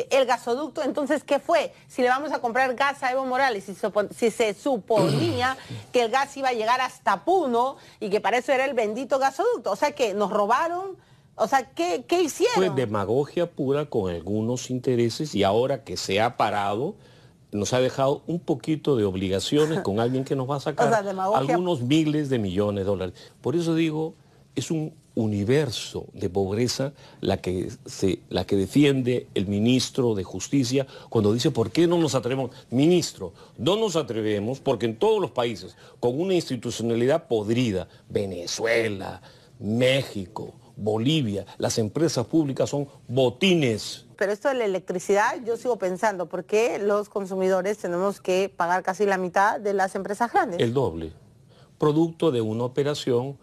Este, el gasoducto, entonces, ¿qué fue? Si le vamos a comprar gas a Evo Morales, si, se suponía que el gas iba a llegar hasta Puno y que para eso era el bendito gasoducto. O sea que nos robaron. O sea, ¿qué, hicieron? Fue demagogia pura con algunos intereses y ahora que se ha parado, nos ha dejado un poquito de obligaciones con alguien que nos va a sacar algunos miles de millones de dólares. Por eso digo, es un universo de pobreza la que, se, la que defiende el ministro de Justicia cuando dice, ¿por qué no nos atrevemos? Ministro, no nos atrevemos porque en todos los países con una institucionalidad podrida, Venezuela, México, Bolivia, las empresas públicas son botines. Pero esto de la electricidad, yo sigo pensando, ¿por qué los consumidores tenemos que pagar casi la mitad de las empresas grandes? El doble, producto de una operación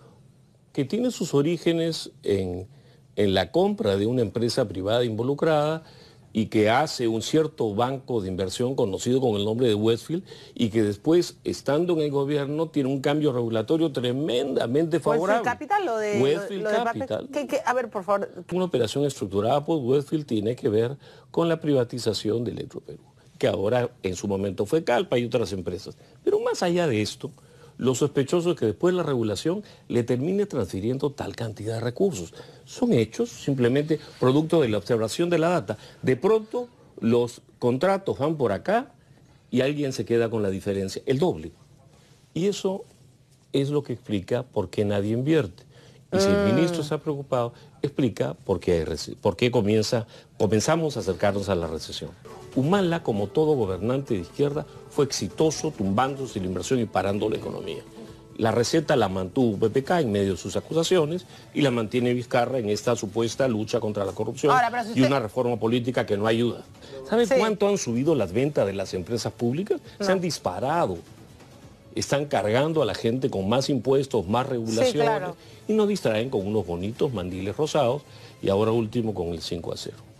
que tiene sus orígenes en, la compra de una empresa privada involucrada y que hace un cierto banco de inversión conocido con el nombre de Westfield y que después, estando en el gobierno, tiene un cambio regulatorio tremendamente pues favorable. Westfield Capital, lo de, lo, Capital. A ver, por favor. Una operación estructurada por Westfield tiene que ver con la privatización de Perú, que ahora en su momento fue Calpa y otras empresas. Pero más allá de esto, lo sospechoso es que después la regulación le termine transfiriendo tal cantidad de recursos. Son hechos simplemente producto de la observación de la data. De pronto los contratos van por acá y alguien se queda con la diferencia, el doble. Y eso es lo que explica por qué nadie invierte. Y si el ah. ministro está preocupado, explica por qué, comienza, comenzamos a acercarnos a la recesión. Humala, como todo gobernante de izquierda, fue exitoso tumbándose la inversión y parando la economía. La receta la mantuvo PPK en medio de sus acusaciones y la mantiene Vizcarra en esta supuesta lucha contra la corrupción y una reforma política que no ayuda. ¿Sabe cuánto han subido las ventas de las empresas públicas? Se han disparado están cargando a la gente con más impuestos, más regulaciones, y nos distraen con unos bonitos mandiles rosados y ahora último con el 5 a 0.